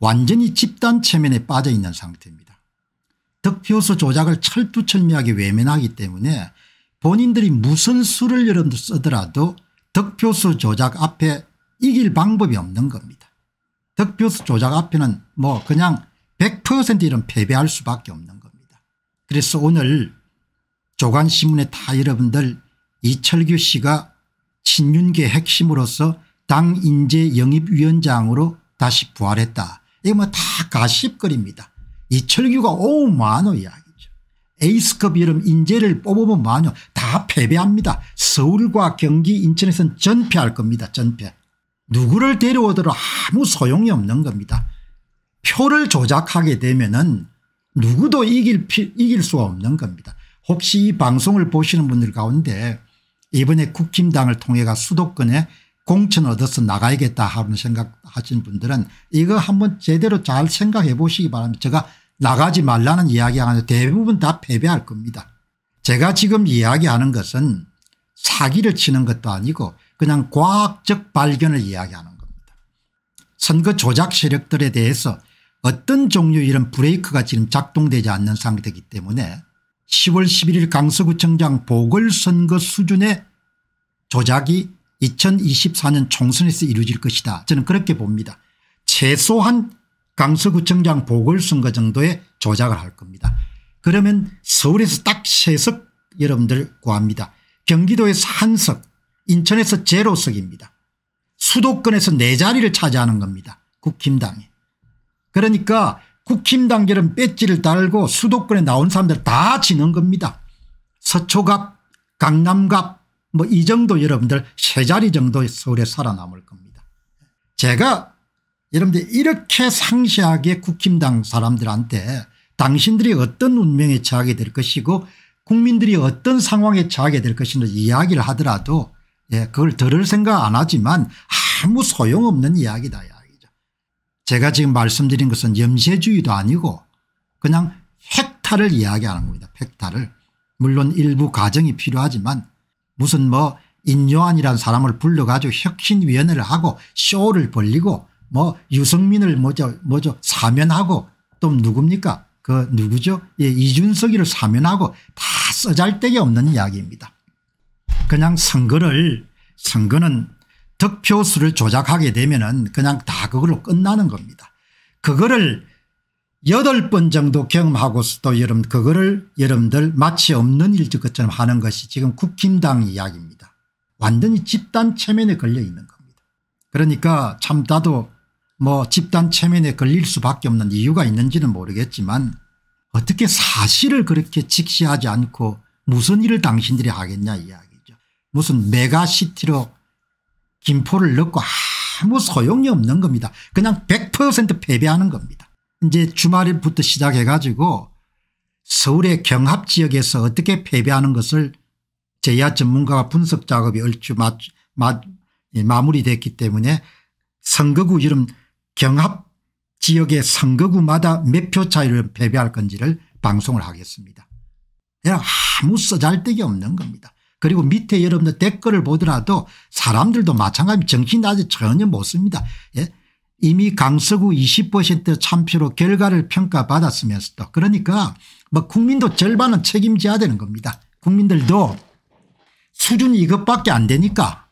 완전히 집단 체면에 빠져 있는 상태입니다. 득표수 조작을 철두철미하게 외면하기 때문에 본인들이 무슨 수를 여러분들 쓰더라도 득표수 조작 앞에 이길 방법이 없는 겁니다. 득표수 조작 앞에는 뭐 그냥 100% 이런 패배할 수밖에 없는 겁니다. 그래서 오늘 조간신문에 다 여러분들 이철규 씨가 친윤계 핵심으로서 당 인재 영입위원장으로 다시 부활했다. 이거 뭐 다 가십거리입니다. 이철규가 오만마 이야기죠. 에이스급 이름 인재를 뽑으면 만노다 패배합니다. 서울과 경기 인천에서는 전패할 겁니다. 전패. 누구를 데려오더라도 아무 소용이 없는 겁니다. 표를 조작하게 되면 은 누구도 이길, 이길 수 없는 겁니다. 혹시 이 방송을 보시는 분들 가운데 이번에 국힘당을 통해가 수도권에 공천 얻어서 나가야겠다 하는 생각하시는 분들은 이거 한번 제대로 잘 생각해 보시기 바랍니다. 제가 나가지 말라는 이야기하는 대부분 다 패배할 겁니다. 제가 지금 이야기하는 것은 사기를 치는 것도 아니고 그냥 과학적 발견을 이야기하는 겁니다. 선거 조작 세력들에 대해서 어떤 종류 이런 브레이크가 지금 작동되지 않는 상태이기 때문에 10월 11일 강서구청장 보궐선거 수준의 조작이 2024년 총선에서 이루어질 것이다 저는 그렇게 봅니다. 최소한 강서구청장 보궐선거 정도의 조작을 할 겁니다. 그러면 서울에서 딱 세 석 여러분들 구합니다. 경기도에서 한석 인천에서 제로석입니다. 수도권에서 네 자리를 차지하는 겁니다. 국힘당이. 그러니까 국힘당계는 배지를 달고 수도권에 나온 사람들 다 지는 겁니다. 서초갑 강남갑 뭐이 정도 여러분들 세 자리 정도 서울에 살아남을 겁니다. 제가 여러분들 이렇게 상세하게 국힘당 사람들한테 당신들이 어떤 운명에 처하게 될 것이고 국민들이 어떤 상황에 처하게 될 것인지 이야기를 하더라도 예, 그걸 들을 생각 안 하지만 아무 소용없는 이야기다 이야기죠. 제가 지금 말씀드린 것은 염세주의도 아니고 그냥 팩타를 이야기하는 겁니다. 팩타를. 물론 일부 과정이 필요하지만 무슨 뭐 인요한이란 사람을 불러가지고 혁신위원회를 하고 쇼를 벌리고 뭐 유승민을 뭐죠뭐죠 사면하고 또 누굽니까 그 누구죠 예, 이준석이를 사면하고 다 써잘데기 없는 이야기입니다. 그냥 선거를 선거는 득표수를 조작하게 되면은 그냥 다 그걸로 끝나는 겁니다. 그거를 여덟 번 정도 경험하고서도 여러분 그거를 여러분들 마치 없는 일 것처럼 하는 것이 지금 국힘당 이야기입니다. 완전히 집단 체면에 걸려 있는 겁니다. 그러니까 참 나도 뭐 집단 체면에 걸릴 수밖에 없는 이유가 있는지는 모르겠지만 어떻게 사실을 그렇게 직시하지 않고 무슨 일을 당신들이 하겠냐 이야기죠. 무슨 메가시티로 김포를 넣고 아무 소용이 없는 겁니다. 그냥 100% 패배하는 겁니다. 이제 주말부터 시작해 가지고 서울의 경합 지역에서 어떻게 패배하는 것을 제야 전문가가 분석 작업이 얼추 마, 마, 예, 마무리됐기 때문에 선거구 이름 경합 지역의 선거구마다 몇 표 차이를 패배할 건지를 방송을 하겠습니다. 아무 써잘데기 없는 겁니다. 그리고 밑에 여러분들 댓글을 보더라도 사람들도 마찬가지 정신 나지 전혀 못 씁니다. 예? 이미 강서구 20% 참표로 결과를 평가받았으면서도 그러니까 뭐 국민도 절반은 책임져야 되는 겁니다. 국민들도 수준 이것밖에 안 되니까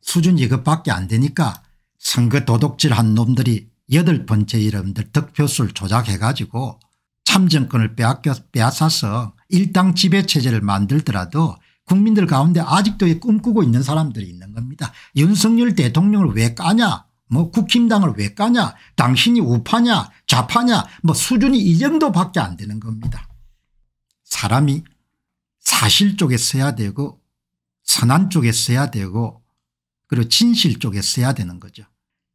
수준 이것밖에 안 되니까 선거 도둑질한 놈들이 8 번째 이름들 득표수를 조작해 가지고 참정권을 빼앗겨 빼앗아서 일당 지배체제를 만들더라도 국민들 가운데 아직도 꿈꾸고 있는 사람들이 있는 겁니다. 윤석열 대통령을 왜 까냐 뭐 국힘당을 왜 까냐 당신이 우파냐 좌파냐 뭐 수준이 이 정도밖에 안 되는 겁니다. 사람이 사실 쪽에 서야 되고 선한 쪽에 서야 되고 그리고 진실 쪽에 서야 되는 거죠.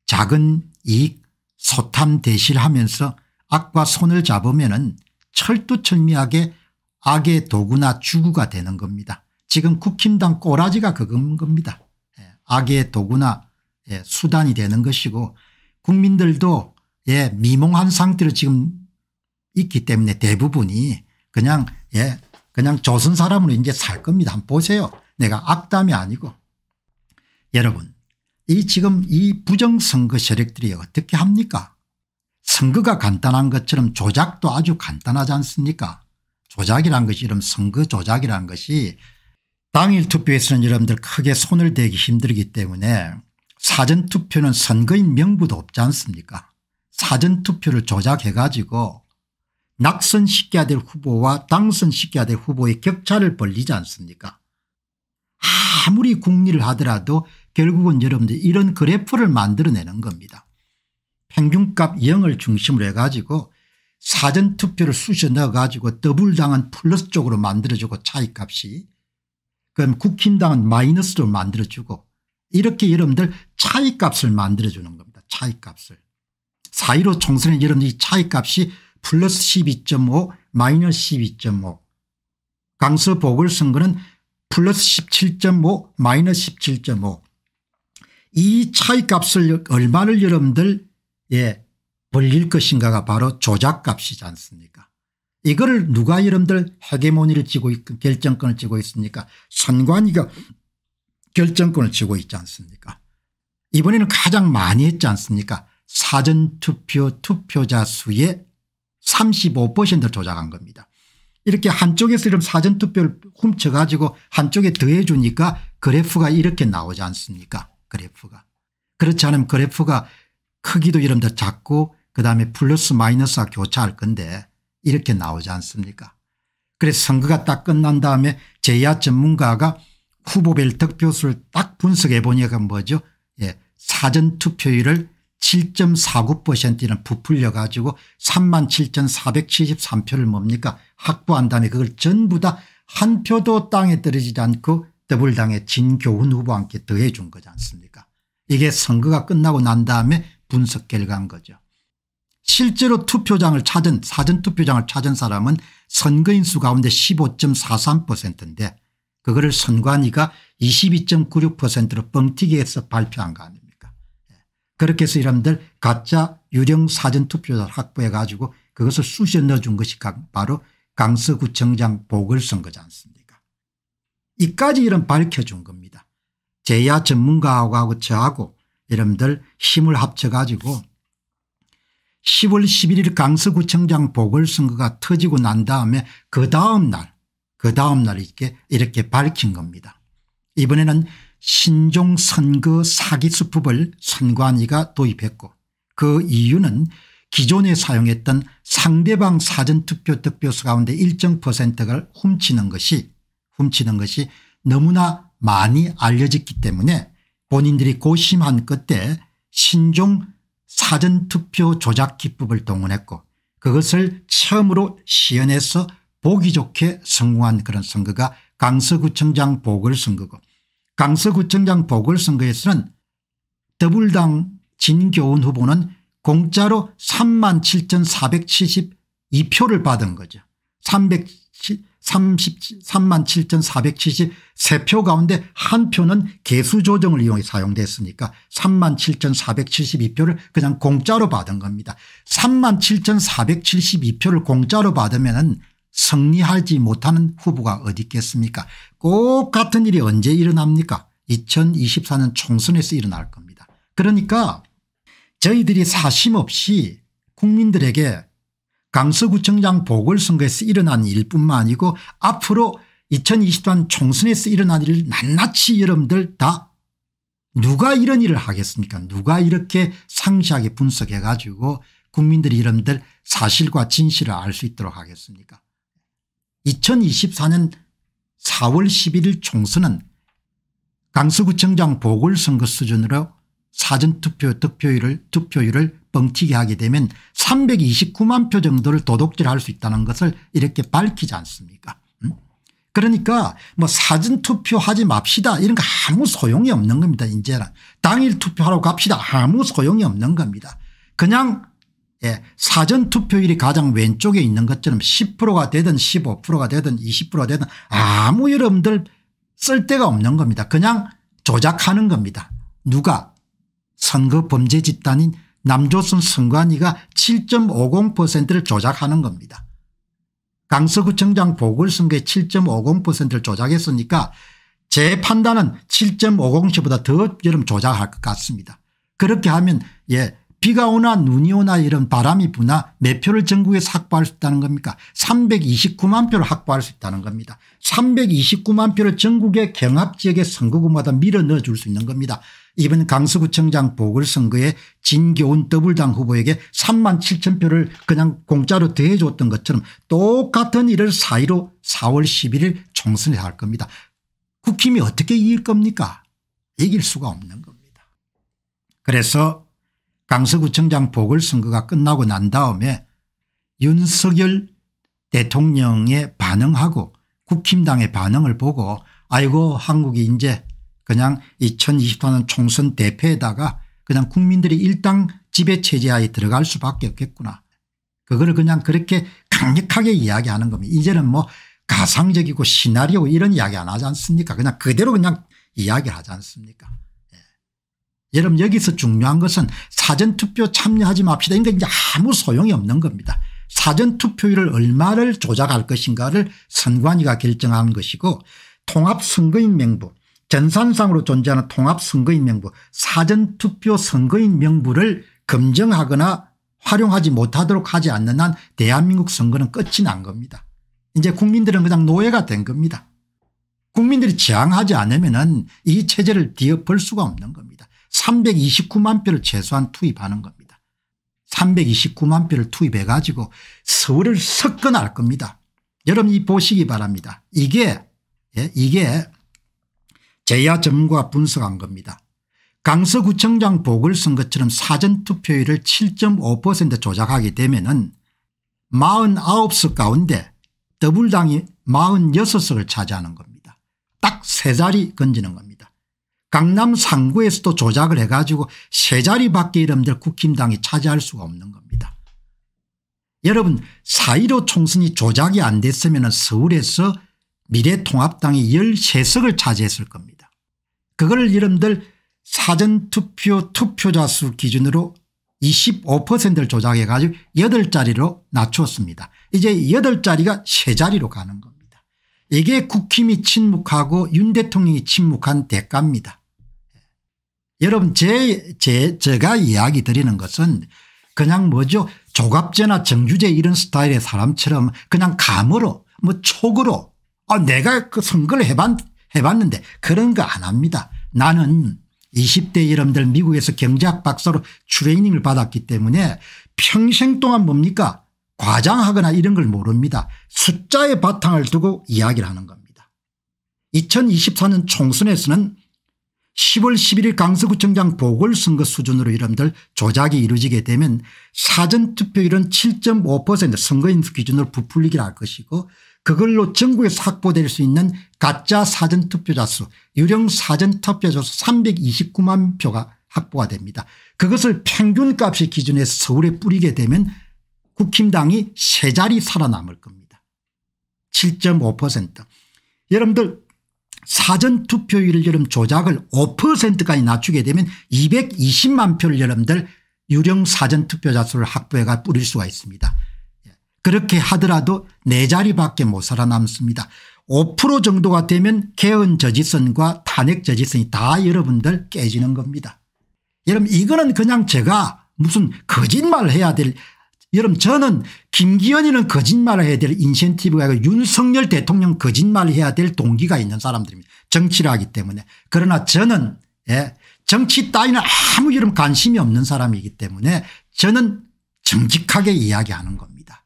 작은 이익 소탐 대실하면서 악과 손을 잡으면 은 철두철미하게 악의 도구나 주구가 되는 겁니다. 지금 국힘당 꼬라지가 그건 겁니다. 예, 악의 도구나 예, 수단이 되는 것이고 국민들도 예, 미몽한 상태로 지금 있기 때문에 대부분이 그냥 예, 그냥 조선 사람으로 이제 살 겁니다. 한번 보세요. 내가 악담이 아니고 여러분 이 지금 이 부정선거 세력들이 어떻게 합니까 선거가 간단한 것처럼 조작도 아주 간단하지 않습니까 조작이란 것이 이런 선거 조작이란 것이 당일 투표에서는 여러분들 크게 손을 대기 힘들기 때문에 사전투표는 선거인 명부도 없지 않습니까 사전투표를 조작해 가지고 낙선시켜야 될 후보와 당선시켜야 될 후보의 격차를 벌리지 않습니까 아무리 국리를 하더라도 결국은 여러분들 이런 그래프를 만들어내는 겁니다. 평균값 0을 중심으로 해가지고 사전투표를 쑤셔 넣어가지고 더블당은 플러스 쪽으로 만들어주고 차이값이 그럼 국힘당은 마이너스로 만들어주고 이렇게 여러분들 차이값을 만들어주는 겁니다. 차이값을. 4.15 총선에 여러분들이 차이값이 플러스 12.5 마이너스 12.5 강서 보궐선거는 플러스 17.5 마이너스 17.5이 차이값을 얼마를 여러분들 예 벌릴 것인가가 바로 조작값이지 않습니까 이거를 누가 여러분들 헤게모니를 쥐고 결정권을 쥐고 있습니까 선관위가 결정권을 쥐고 있지 않습니까 이번에는 가장 많이 했지 않습니까 사전투표 투표자 수의 35%를 조작한 겁니다. 이렇게 한쪽에서 이런 사전투표를 훔쳐가지고 한쪽에 더해주니까 그래프가 이렇게 나오지 않습니까 그래프가. 그렇지 않으면 그래프가 크기도 이런데 작고 그다음에 플러스 마이너스가 교차할 건데 이렇게 나오지 않습니까 그래서 선거가 딱 끝난 다음에 제야 전문가가 후보벨 득표수를 딱 분석해 보니까 뭐죠 예, 사전투표율을 7.49%는 부풀려 가지고 37,473표를 뭡니까 확보한 다음에 그걸 전부 다 한 표도 땅에 떨어지지 않고 더불당의 진교훈 후보한테 더해 준 거지 않습니까 이게 선거가 끝나고 난 다음에 분석 결과인 거죠. 실제로 투표장을 찾은 사전투표장을 찾은 사람은 선거인수 가운데 15.43%인데 그거를 선관위가 22.96%로 뻥튀기 해서 발표한 거 아닙니까 예. 그렇게 해서 이람들 가짜 유령 사전투표자를 확보해 가지고 그것을 수시에 넣어준 것이 바로 강서구청장 보궐선거지 않습니까 이까지 이런 밝혀준 겁니다. 제야 전문가하고 저하고 여러분들 힘을 합쳐가지고 10월 11일 강서구청장 보궐선거가 터지고 난 다음에 그 다음 날그 다음날 이렇게, 이렇게 밝힌 겁니다. 이번에는 신종 선거 사기 수법을 선관위가 도입했고 그 이유는 기존에 사용했던 상대방 사전투표 득표수 가운데 일정 퍼센트를 훔치는 것이 훔치는 것이 너무나 많이 알려졌기 때문에 본인들이 고심한 끝에 신종 사전투표 조작 기법을 동원했고 그것을 처음으로 시연해서 보기 좋게 성공한 그런 선거가 강서구청장 보궐선거고 강서구청장 보궐선거에서는 더불당 진교훈 후보는 공짜로 3만 7,472표를 받은 거죠. 3만 7,473표 가운데 한 표는 개수 조정을 이용해 사용됐으니까 3만 7,472표를 그냥 공짜로 받은 겁니다. 3만 7,472표를 공짜로 받으면 은 승리하지 못하는 후보가 어디 있겠습니까 꼭 같은 일이 언제 일어납니까 2024년 총선에서 일어날 겁니다. 그러니까 저희들이 사심없이 국민들에게 강서구청장 보궐선거에서 일어난 일뿐만 아니고 앞으로 2020년 총선에서 일어난 일을 낱낱이 여러분들 다 누가 이런 일을 하겠습니까 누가 이렇게 상시하게 분석해 가지고 국민들이 여러분들 사실과 진실을 알 수 있도록 하겠습니까 2024년 4월 11일 총선은 강서구청장 보궐선거 수준으로 사전투표 득표율을 투표율을 뻥튀기 하게 되면 329만 표 정도를 도둑질할 수 있다는 것을 이렇게 밝히지 않습니까 음? 그러니까 뭐 사전투표 하지 맙시다 이런 거 아무 소용이 없는 겁니다 이제는 당일 투표하러 갑시다 아무 소용이 없는 겁니다 그냥 예, 사전투표율이 가장 왼쪽에 있는 것처럼 10%가 되든 15%가 되든 20%가 되든 아무 여러분들 쓸데가 없는 겁니다. 그냥 조작하는 겁니다. 누가 선거 범죄 집단인 남조선 선관위가 7.50%를 조작하는 겁니다. 강서구청장 보궐선거에 7.50%를 조작했으니까 제 판단은 7.50%보다 더 여름 조작할 것 같습니다. 그렇게 하면 예 비가 오나 눈이 오나 이런 바람이 부나 몇 표를 전국에 확보할 수 있다는 겁니까 329만 표를 확보할 수 있다는 겁니다. 329만 표를 전국의 경합지역의 선거구마다 밀어 넣어줄 수 있는 겁니다. 이번 강서구청장 보궐선거에 진교훈 더블당 후보에게 3만 7천 표를 그냥 공짜로 대해줬던 것처럼 똑같은 일을 사이로 4월 11일 총선에 할 겁니다. 국힘이 어떻게 이길 겁니까 이길 수가 없는 겁니다. 그래서 강서구청장 보궐선거가 끝나고 난 다음에 윤석열 대통령의 반응하고 국힘당의 반응을 보고 아이고 한국이 이제 그냥 2024년 총선 대패에다가 그냥 국민들이 일당 지배체제하에 들어갈 수밖에 없겠구나. 그거를 그냥 그렇게 강력하게 이야기하는 겁니다. 이제는 뭐 가상적이고 시나리오 이런 이야기 안 하지 않습니까 그냥 그대로 그냥 이야기하지 않습니까 여러분 여기서 중요한 것은 사전투표 참여하지 맙시다. 그러니까 이제 아무 소용이 없는 겁니다. 사전투표율을 얼마를 조작할 것인가를 선관위가 결정하는 것이고 통합선거인 명부 전산상으로 존재하는 통합선거인 명부 사전투표 선거인 명부를 검증하거나 활용하지 못하도록 하지 않는 한 대한민국 선거는 끝이 난 겁니다. 이제 국민들은 그냥 노예가 된 겁니다. 국민들이 저항하지 않으면 은이 체제를 뒤엎을 수가 없는 겁니다. 329만 표를 최소한 투입하는 겁니다. 329만 표를 투입해 가지고 서울을 석권할 겁니다. 여러분 이 보시기 바랍니다. 이게 예, 이게 제야 점과 분석한 겁니다. 강서구청장 보궐선거처럼 사전투표율을 7.5% 조작하게 되면 은 49석 가운데 더불당이 46석을 차지하는 겁니다. 딱 세 자리 건지는 겁니다. 강남 상구에서도 조작을 해가지고 세 자리밖에 이름들 국힘당이 차지할 수가 없는 겁니다. 여러분 4.15 총선이 조작이 안 됐으면 서울에서 미래통합당이 13석을 차지했을 겁니다. 그걸 이름들 사전투표 투표자 수 기준으로 25%를 조작해 가지고 8자리로 낮추었습니다. 이제 8자리가 3자리로 가는 겁니다. 이게 국힘이 침묵하고 윤 대통령이 침묵한 대가입니다. 여러분 제, 제 제가 이야기 드리는 것은 그냥 뭐죠 조갑제나 정주제 이런 스타일의 사람처럼 그냥 감으로 뭐 촉으로 아 내가 그 선거를 해봤, 해봤는데 그런 거 안 합니다. 나는 20대 여러분들 미국에서 경제학 박사로 트레이닝을 받았기 때문에 평생 동안 뭡니까 과장하거나 이런 걸 모릅니다. 숫자의 바탕을 두고 이야기를 하는 겁니다. 2024년 총선에서는 10월 11일 강서구청장 보궐선거 수준으로 이름들 조작이 이루어지게 되면 사전투표율은 7.5% 선거인수 기준으로 부풀리기를 할 것이고 그걸로 전국에서 확보될 수 있는 가짜 사전투표자 수 유령 사전투표자 수 329만 표가 확보가 됩니다. 그것을 평균값의 기준에서 서울에 뿌리게 되면 국힘당이 세 자리 살아남을 겁니다. 7.5% 여러분들 사전투표율 여름 조작을 5%까지 낮추게 되면 220만 표를 여러분들 유령 사전투표자 수를 확보해가 뿌릴 수가 있습니다. 예. 그렇게 하더라도 네 자리밖에 못 살아남습니다. 5% 정도가 되면 개헌 저지선과 탄핵 저지선이 다 여러분들 깨지는 겁니다. 여러분 이거는 그냥 제가 무슨 거짓말 해야 될 여러분 저는 김기현이는 거짓말을 해야 될 인센티브가 아니고 윤석열 대통령 거짓말을 해야 될 동기가 있는 사람들입니다. 정치를 하기 때문에. 그러나 저는 예, 정치 따위는 아무 이런 관심이 없는 사람이기 때문에 저는 정직하게 이야기하는 겁니다.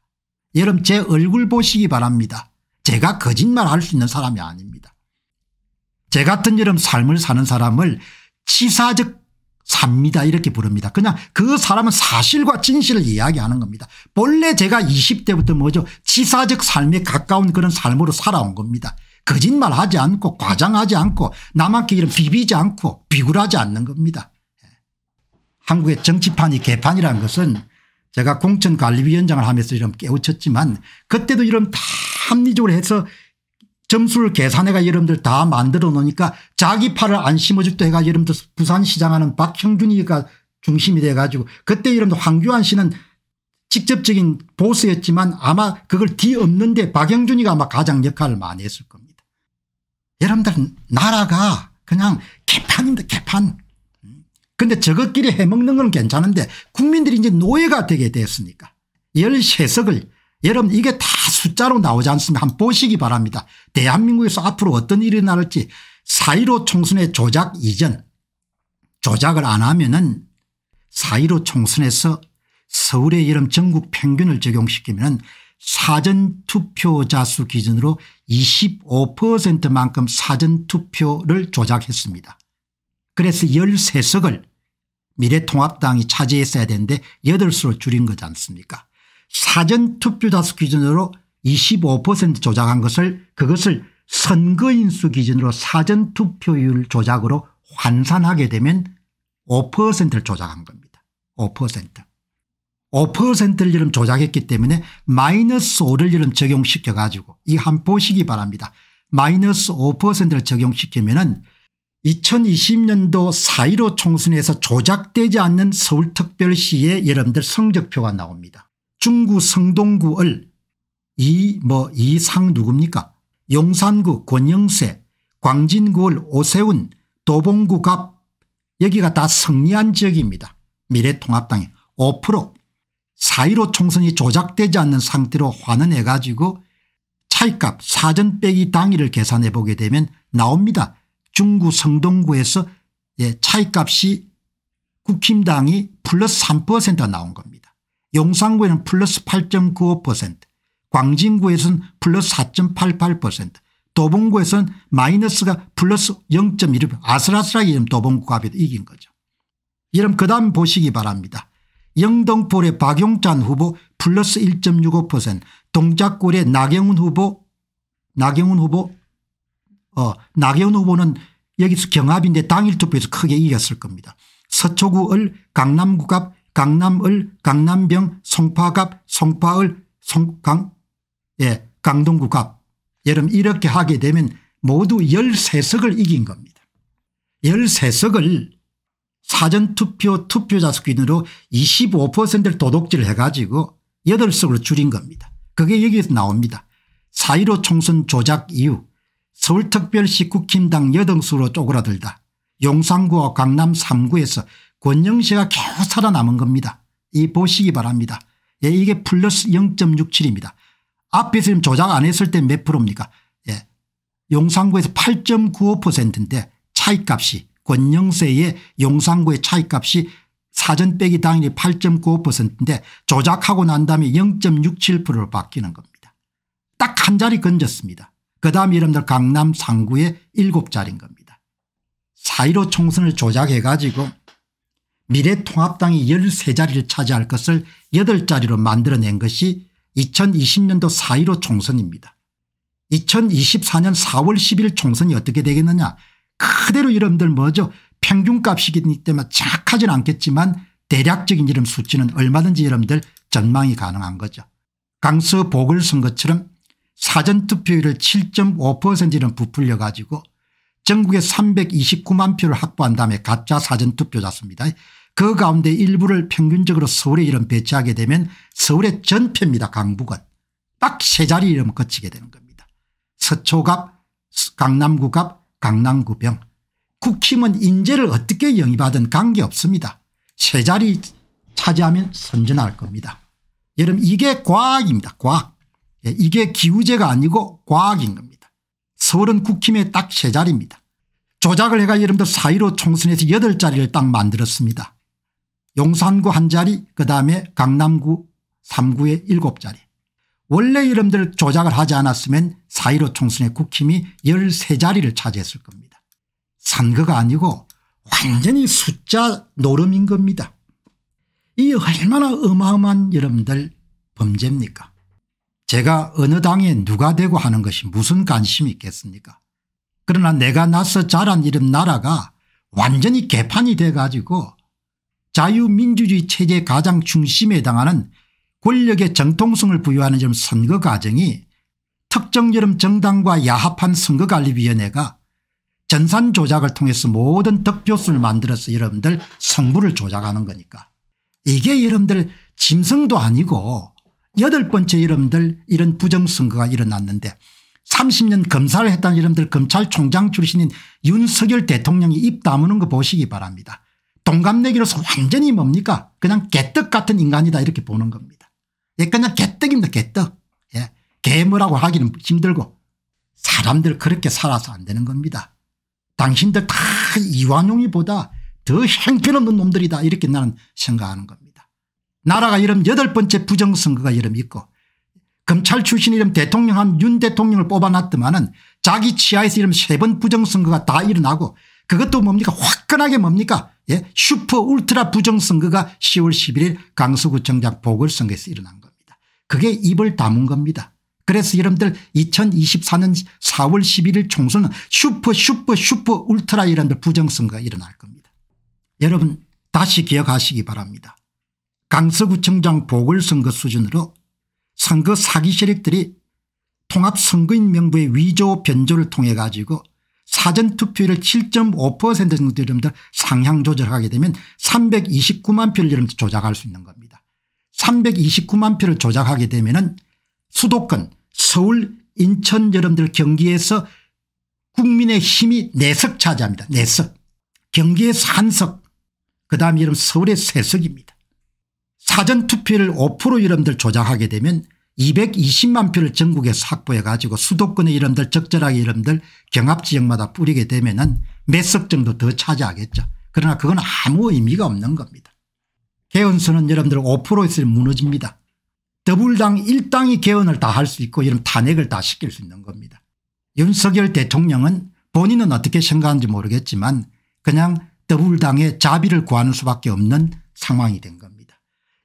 여러분 제 얼굴 보시기 바랍니다. 제가 거짓말할 수 있는 사람이 아닙니다. 제 같은 여름 삶을 사는 사람을 치사적 삽니다 이렇게 부릅니다. 그냥 그 사람은 사실과 진실을 이야기하는 겁니다. 본래 제가 20대부터 뭐죠 지사적 삶에 가까운 그런 삶으로 살아온 겁니다. 거짓말하지 않고 과장하지 않고 남한테 이런 비비지 않고 비굴하지 않는 겁니다. 예. 한국의 정치판이 개판이라는 것은 제가 공천관리위원장을 하면서 이런 깨우쳤지만 그때도 이런 다 합리적으로 해서 점수를 계산해가 여러분들 다 만들어 놓으니까 자기 팔을 안 심어줍도 해가 여러분들 부산시장 하는 박형준이가 중심이 돼가지고 그때 여러분들 황교안 씨는 직접적인 보수였지만 아마 그걸 뒤엎는데 박영준이가 아마 가장 역할을 많이 했을 겁니다. 여러분들은 나라가 그냥 개판입니다 개판. 근데 저것끼리 해먹는 건 괜찮은데 국민들이 이제 노예가 되게 됐으니까 열세석을 여러분 이게 다 숫자로 나오지 않습니까 한번 보시기 바랍니다. 대한민국에서 앞으로 어떤 일이 나올지 사1로 총선의 조작 이전 조작을 안 하면 은 사1로 총선에서 서울의 여름 전국 평균을 적용시키면 사전투표자 수 기준으로 25%만큼 사전투표를 조작했습니다. 그래서 13석을 미래통합당이 차지했어야 되는데 8수로 줄인 거지 않습니까 사전투표 다수 기준으로 25% 조작한 것을 그것을 선거인수 기준으로 사전투표율 조작으로 환산하게 되면 5%를 조작한 겁니다. 5%. 5%를 이름 조작했기 때문에 마이너스 5를 이름 적용시켜 가지고 이 한 보시기 바랍니다. 마이너스 5%를 적용시키면 은 2020년도 4.15 총선에서 조작되지 않는 서울특별시의 여러분들 성적표가 나옵니다. 중구 성동구을 이 뭐 이상 누굽니까 용산구 권영세 광진구을 오세훈 도봉구 갑 여기가 다 승리한 지역입니다. 미래통합당이 5% 4.15 총선이 조작되지 않는 상태로 환원해 가지고 차이값 사전 빼기 당위를 계산해 보게 되면 나옵니다. 중구 성동구에서 예, 차이값이 국힘당이 플러스 3% 나온 겁니다. 용산구에는 플러스 8.95% 광진구에서는 플러스 4.88% 도봉구에서는 마이너스가 플러스 0.1% 아슬아슬하게 좀 도봉구 합이 이긴 거죠. 여러분 그 다음 보시기 바랍니다. 영등포의 박용찬 후보 플러스 1.65% 동작골의 나경훈 후보 나경훈 후보 어 나경훈 후보는 여기서 경합인데 당일 투표에서 크게 이겼을 겁니다. 서초구을 강남구 갑 강남을 강남병 송파갑 송파을 송강 예 강동구갑 여름 이렇게 하게 되면 모두 13석을 이긴 겁니다. 13석을 사전투표 투표자 수 기준으로 25%를 도둑질 해가지고 8석으로 줄인 겁니다. 그게 여기서 에 나옵니다. 4.15 총선 조작 이후 서울특별시 국힘당 여등수로 쪼그라들다. 용산구와 강남 3구에서 권영세가 계속 살아남은 겁니다. 이 보시기 바랍니다. 예, 이게 플러스 0.67입니다. 앞에서 지금 조작 안 했을 때 몇 프로입니까? 예, 용산구에서 8.95%인데 차이값이 권영세의 용산구의 차이값이 사전 빼기 당일이 8.95%인데 조작하고 난 다음에 0.67%로 바뀌는 겁니다. 딱 한 자리 건졌습니다. 그 다음 여러분들 강남 상구의 7자리인 겁니다. 4.15 총선을 조작해 가지고 미래통합당이 13자리를 차지할 것을 8자리로 만들어낸 것이 2020년도 4.15 총선입니다. 2024년 4월 10일 총선이 어떻게 되겠느냐 그대로 여러분들 뭐죠 평균값이기 때문에 정확하진 않겠지만 대략적인 이름 수치는 얼마든지 여러분들 전망이 가능한 거죠. 강서 보궐선거처럼 사전투표율을 7.5%는 부풀려 가지고 전국에 329만 표를 확보한 다음에 가짜 사전투표 잤습니다. 그 가운데 일부를 평균적으로 서울에 이름 배치하게 되면 서울의 전표입니다. 강북은. 딱 세 자리 이름 거치게 되는 겁니다. 서초갑 강남구갑 강남구병 국힘은 인재를 어떻게 영입하든 관계없습니다. 세 자리 차지하면 선전할 겁니다. 여러분 이게 과학입니다. 과학. 예, 이게 기우제가 아니고 과학인 겁니다. 서울은 국힘의 딱 세 자리입니다. 조작을 해가 여러분들 사이로 총선에서 여덟 자리를 딱 만들었습니다. 용산구 한 자리 그다음에 강남구 3구에 일곱 자리 원래 여러분들 조작을 하지 않았으면 사이로 총선의 국힘이 13자리를 차지했을 겁니다. 선거가 아니고 완전히 숫자 노름인 겁니다. 이 얼마나 어마어마한 여러분들 범죄입니까 제가 어느 당에 누가 되고 하는 것이 무슨 관심이 있겠습니까 그러나 내가 나서 자란 이런 나라가 완전히 개판이 돼 가지고 자유민주주의 체제 가장 중심에 해당하는 권력의 정통성을 부여하는 좀 선거 과정이 특정 여름 정당과 야합한 선거관리위원회가 전산 조작을 통해서 모든 득표수를 만들어서 여러분들 성부를 조작하는 거니까 이게 여러분들 짐승도 아니고 여덟 번째 여러분들 이런 부정선거가 일어났는데 30년 검사를 했던 여러분들 검찰총장 출신인 윤석열 대통령이 입 다무는 거 보시기 바랍니다. 동갑내기로서 완전히 뭡니까 그냥 개떡 같은 인간이다 이렇게 보는 겁니다. 예, 그냥 개떡입니다 개떡. 예, 개무라고 하기는 힘들고 사람들 그렇게 살아서 안 되는 겁니다. 당신들 다 이완용이보다 더 행편없는 놈들이다 이렇게 나는 생각하는 겁니다. 나라가 이름 여덟 번째 부정선거가 이름 있고 검찰 출신 이름 대통령 한윤 대통령을 뽑아놨더만 은 자기 치하에서 이름 세 번 부정선거가 다 일어나고 그것도 뭡니까 화끈하게 뭡니까 예? 슈퍼 울트라 부정선거가 10월 11일 강서구청장 보궐선거에서 일어난 겁니다. 그게 입을 다문 겁니다. 그래서 여러분들 2024년 4월 11일 총선은 슈퍼 슈퍼 슈퍼 울트라 이런들 부정선거가 일어날 겁니다. 여러분 다시 기억하시기 바랍니다. 강서구청장 보궐선거 수준으로 선거 사기 세력들이 통합선거인 명부의 위조 변조를 통해 가지고 사전투표율을 7.5% 정도 여러분들 상향 조절하게 되면 329만 표를 여러분들 조작할 수 있는 겁니다. 329만 표를 조작하게 되면 은 수도권 서울 인천 여러분들 경기에서 국민의 힘이 내석 차지합니다. 내석 경기에서 한석 그다음에 여러분 서울의 세석입니다. 사전투표를 5% 이름들 조작하게 되면 220만 표를 전국에서 확보해 가지고 수도권의 이름들 적절하게 이름들 경합지역마다 뿌리게 되면 은몇 석 정도 더 차지하겠죠. 그러나 그건 아무 의미가 없는 겁니다. 개헌수는 여러분들 5%에서 무너집니다. 더불당 1당이 개헌을 다 할 수 있고 이런 탄핵을 다 시킬 수 있는 겁니다. 윤석열 대통령은 본인은 어떻게 생각하는지 모르겠지만 그냥 더불당의 자비를 구하는 수밖에 없는 상황이 된 겁니다.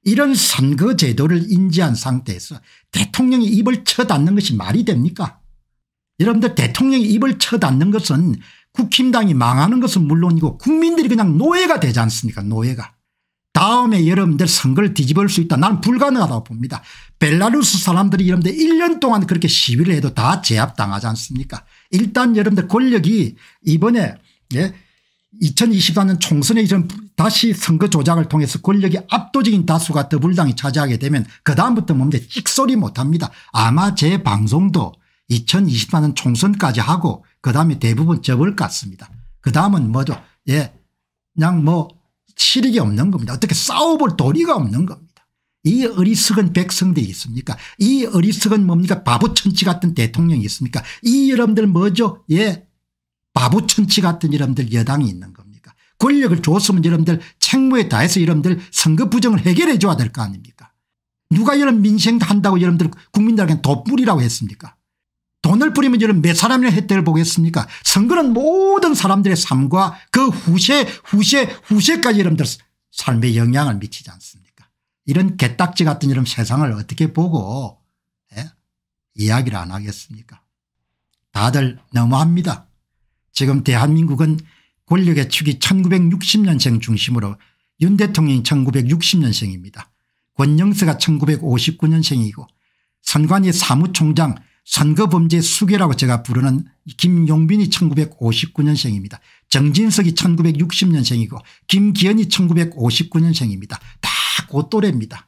이런 선거 제도를 인지한 상태에서 대통령이 입을 쳐닫는 것이 말이 됩니까 여러분들 대통령이 입을 쳐닫는 것은 국힘당이 망하는 것은 물론이고 국민들이 그냥 노예가 되지 않습니까 노예가 다음에 여러분들 선거를 뒤집을 수 있다 나는 불가능하다고 봅니다 벨라루스 사람들이 여러분들 1년 동안 그렇게 시위를 해도 다 제압당하지 않습니까 일단 여러분들 권력이 이번에 예 2024년 총선에 이전 다시 선거 조작을 통해서 권력이 압도적인 다수가 더불당이 차지하게 되면 그다음부터 뭔데 찍소리 못합니다. 아마 제 방송도 2024년 총선까지 하고 그다음에 대부분 접을 것 같습니다. 그다음은 뭐죠 예 그냥 뭐 실익이 없는 겁니다. 어떻게 싸워볼 도리가 없는 겁니다. 이 어리석은 백성들이 있습니까 이 어리석은 뭡니까 바보천치 같은 대통령이 있습니까 이 여러분들 뭐죠 예 바보천치 같은 여러분들 여당이 있는 겁니까 권력을 줬으면 여러분들 책무에 다해서 여러분들 선거 부정을 해결해 줘야 될 거 아닙니까 누가 이런 민생 도 한다고 여러분들 국민들에게 돋뿌이라고 했습니까 돈을 뿌리면 여러분 몇 사람의 혜택을 보겠습니까 선거는 모든 사람들의 삶과 그 후세 후세 후세까지 여러분들 삶에 영향을 미치지 않습니까 이런 개딱지 같은 이런 세상을 어떻게 보고 예? 이야기를 안 하겠습니까 다들 너무합니다. 지금 대한민국은 권력의 축이 1960년생 중심으로 윤 대통령이 1960년생입니다. 권영수가 1959년생이고 선관위 사무총장 선거범죄 수괴라고 제가 부르는 김용빈이 1959년생입니다. 정진석이 1960년생이고 김기현이 1959년생입니다. 다 고또래입니다.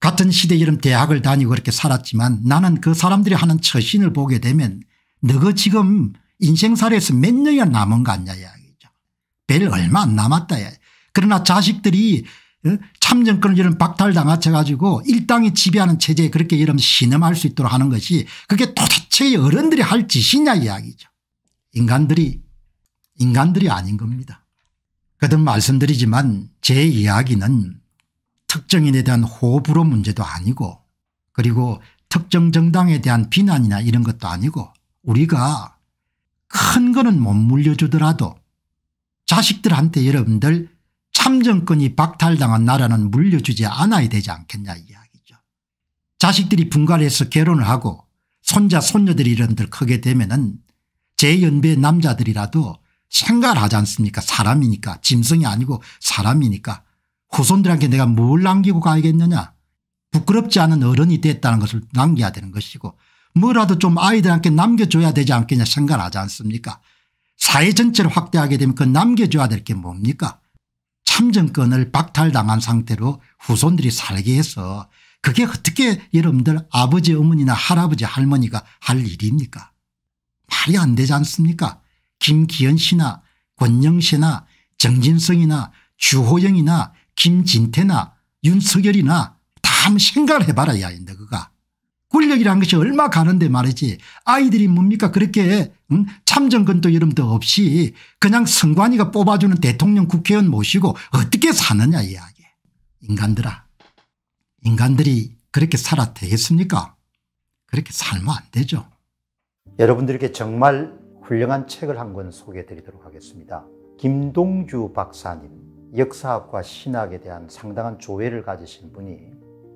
같은 시대 이름 대학을 다니고 그렇게 살았지만 나는 그 사람들이 하는 처신을 보게 되면 너가 지금 인생살에서 몇 년이나 남은 거 아니냐 이야기죠. 별 얼마 안 남았다. 야 그러나 자식들이 어, 참정권을 이런 박탈당하쳐 가지고 일당이 지배하는 체제에 그렇게 이런 신음할 수 있도록 하는 것이 그게 도대체 어른들이 할 짓이냐 이야기죠. 인간들이 인간들이 아닌 겁니다. 거듭 말씀드리지만 제 이야기는 특정인에 대한 호불호 문제도 아니고 그리고 특정 정당에 대한 비난이나 이런 것도 아니고 우리가 큰 거는 못 물려주더라도 자식들한테 여러분들 참정권이 박탈당한 나라는 물려주지 않아야 되지 않겠냐 이야기죠. 자식들이 분갈해서 결혼을 하고 손자 손녀들이 이런들 크게 되면 은제연배 남자들이라도 생각을 하지 않습니까 사람이니까 짐승이 아니고 사람이니까 후손들한테 내가 뭘 남기고 가야겠느냐 부끄럽지 않은 어른이 됐다는 것을 남겨야 되는 것이고 뭐라도 좀 아이들한테 남겨줘야 되지 않겠냐 생각하지 않습니까 사회 전체를 확대하게 되면 그 남겨줘야 될 게 뭡니까 참정권을 박탈당한 상태로 후손들이 살게 해서 그게 어떻게 여러분들 아버지 어머니나 할아버지 할머니가 할 일입니까 말이 안 되지 않습니까 김기현 씨나 권영 씨나 정진성이나 주호영이나 김진태나 윤석열이나 다 한번 생각을 해봐라 야인데 그가 권력이라는 것이 얼마 가는데 말이지 아이들이 뭡니까 그렇게 응? 참정권도 여름도 없이 그냥 선관위가 뽑아주는 대통령 국회의원 모시고 어떻게 사느냐 이야기 인간들아 인간들이 그렇게 살아 되겠습니까 그렇게 살면 안 되죠 여러분들께 정말 훌륭한 책을 한 권 소개해 드리도록 하겠습니다 김동주 박사님 역사학과 신학에 대한 상당한 조회를 가지신 분이